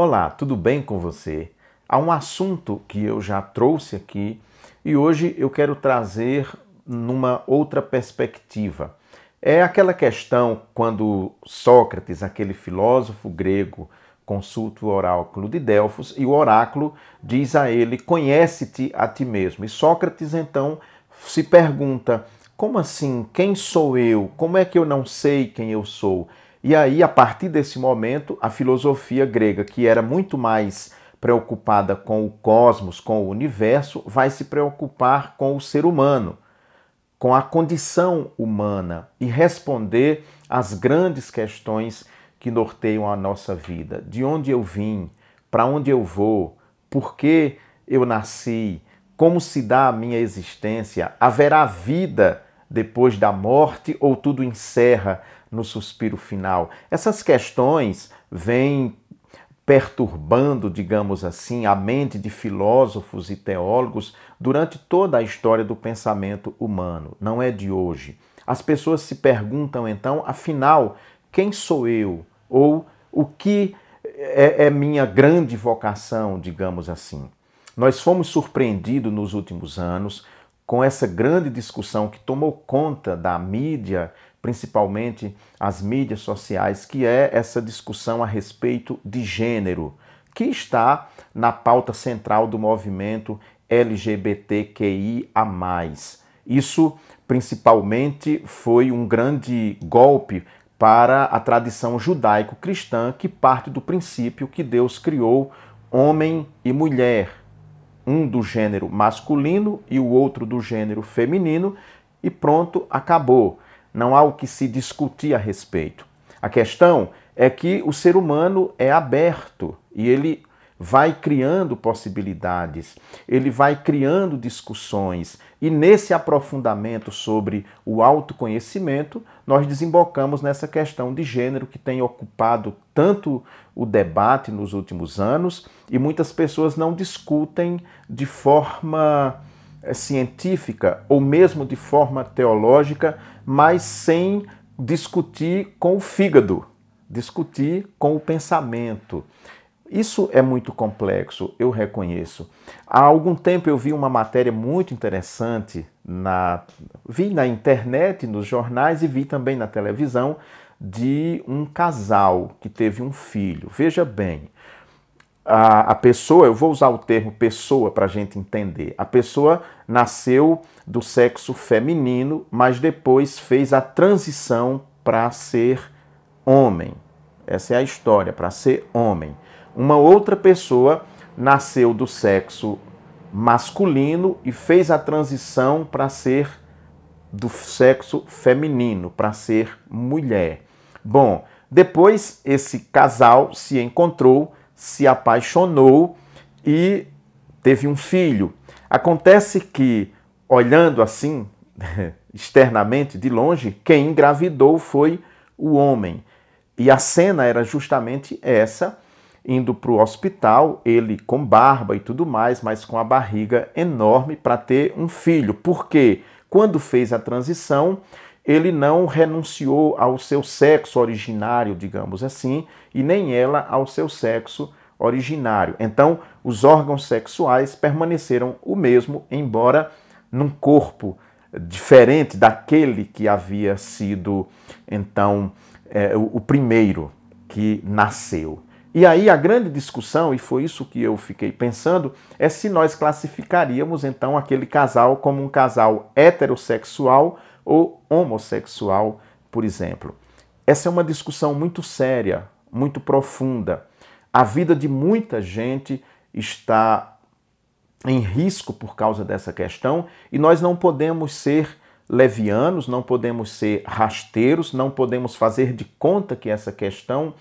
Olá, tudo bem com você? Há um assunto que eu já trouxe aqui e hoje eu quero trazer numa outra perspectiva. É aquela questão quando Sócrates, aquele filósofo grego, consulta o oráculo de Delfos e o oráculo diz a ele: Conhece-te a ti mesmo. E Sócrates então se pergunta: Como assim? Quem sou eu? Como é que eu não sei quem eu sou? E aí, a partir desse momento, a filosofia grega, que era muito mais preocupada com o cosmos, com o universo, vai se preocupar com o ser humano, com a condição humana e responder às grandes questões que norteiam a nossa vida. De onde eu vim? Para onde eu vou? Por que eu nasci? Como se dá a minha existência? Haverá vida depois da morte ou tudo encerra? no suspiro final. Essas questões vêm perturbando, digamos assim, a mente de filósofos e teólogos durante toda a história do pensamento humano. Não é de hoje. As pessoas se perguntam então, afinal, quem sou eu? Ou o que é, é minha grande vocação, digamos assim? Nós fomos surpreendidos nos últimos anos com essa grande discussão que tomou conta da mídia, principalmente as mídias sociais, que é essa discussão a respeito de gênero, que está na pauta central do movimento LGBTQIA. Isso principalmente foi um grande golpe para a tradição judaico-cristã que parte do princípio que Deus criou homem e mulher um do gênero masculino e o outro do gênero feminino, e pronto, acabou. Não há o que se discutir a respeito. A questão é que o ser humano é aberto e ele vai criando possibilidades, ele vai criando discussões, e nesse aprofundamento sobre o autoconhecimento, nós desembocamos nessa questão de gênero que tem ocupado tanto o debate nos últimos anos, e muitas pessoas não discutem de forma eh, científica ou mesmo de forma teológica, mas sem discutir com o fígado, discutir com o pensamento. Isso é muito complexo, eu reconheço. Há algum tempo eu vi uma matéria muito interessante na vi na internet, nos jornais e vi também na televisão de um casal que teve um filho. Veja bem, a, a pessoa, eu vou usar o termo pessoa para a gente entender. A pessoa nasceu do sexo feminino, mas depois fez a transição para ser homem. Essa é a história, para ser homem uma outra pessoa nasceu do sexo masculino e fez a transição para ser do sexo feminino, para ser mulher. Bom, depois esse casal se encontrou, se apaixonou e teve um filho. Acontece que, olhando assim, externamente, de longe, quem engravidou foi o homem. E a cena era justamente essa indo para o hospital, ele com barba e tudo mais, mas com a barriga enorme para ter um filho. Porque quando fez a transição, ele não renunciou ao seu sexo originário, digamos assim, e nem ela ao seu sexo originário. Então, os órgãos sexuais permaneceram o mesmo, embora num corpo diferente daquele que havia sido então é, o primeiro que nasceu. E aí a grande discussão, e foi isso que eu fiquei pensando, é se nós classificaríamos então aquele casal como um casal heterossexual ou homossexual, por exemplo. Essa é uma discussão muito séria, muito profunda. A vida de muita gente está em risco por causa dessa questão e nós não podemos ser levianos, não podemos ser rasteiros, não podemos fazer de conta que essa questão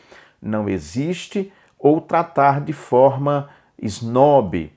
não existe ou tratar de forma snob.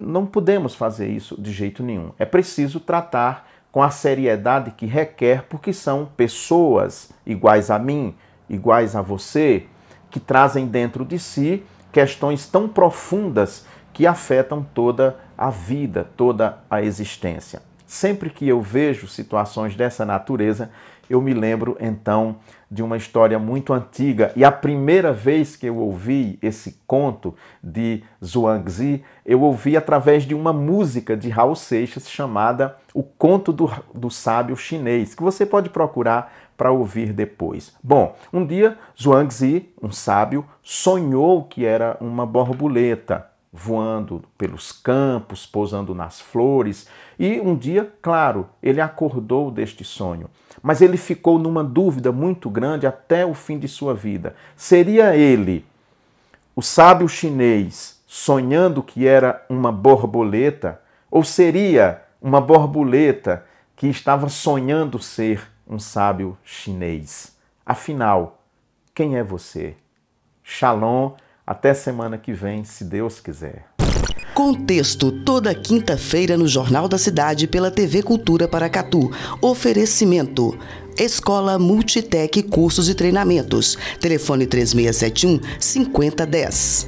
Não podemos fazer isso de jeito nenhum. É preciso tratar com a seriedade que requer, porque são pessoas iguais a mim, iguais a você, que trazem dentro de si questões tão profundas que afetam toda a vida, toda a existência. Sempre que eu vejo situações dessa natureza, eu me lembro então de uma história muito antiga. E a primeira vez que eu ouvi esse conto de Zhuangzi, eu ouvi através de uma música de Raul Seixas chamada O Conto do, do Sábio Chinês, que você pode procurar para ouvir depois. Bom, um dia Zhuangzi, um sábio, sonhou que era uma borboleta voando pelos campos, pousando nas flores. E um dia, claro, ele acordou deste sonho, mas ele ficou numa dúvida muito grande até o fim de sua vida. Seria ele, o sábio chinês, sonhando que era uma borboleta, ou seria uma borboleta que estava sonhando ser um sábio chinês? Afinal, quem é você? Shalom até semana que vem, se Deus quiser. Contexto toda quinta-feira no Jornal da Cidade pela TV Cultura Paracatu. Oferecimento. Escola Multitec Cursos e Treinamentos. Telefone 3671 5010.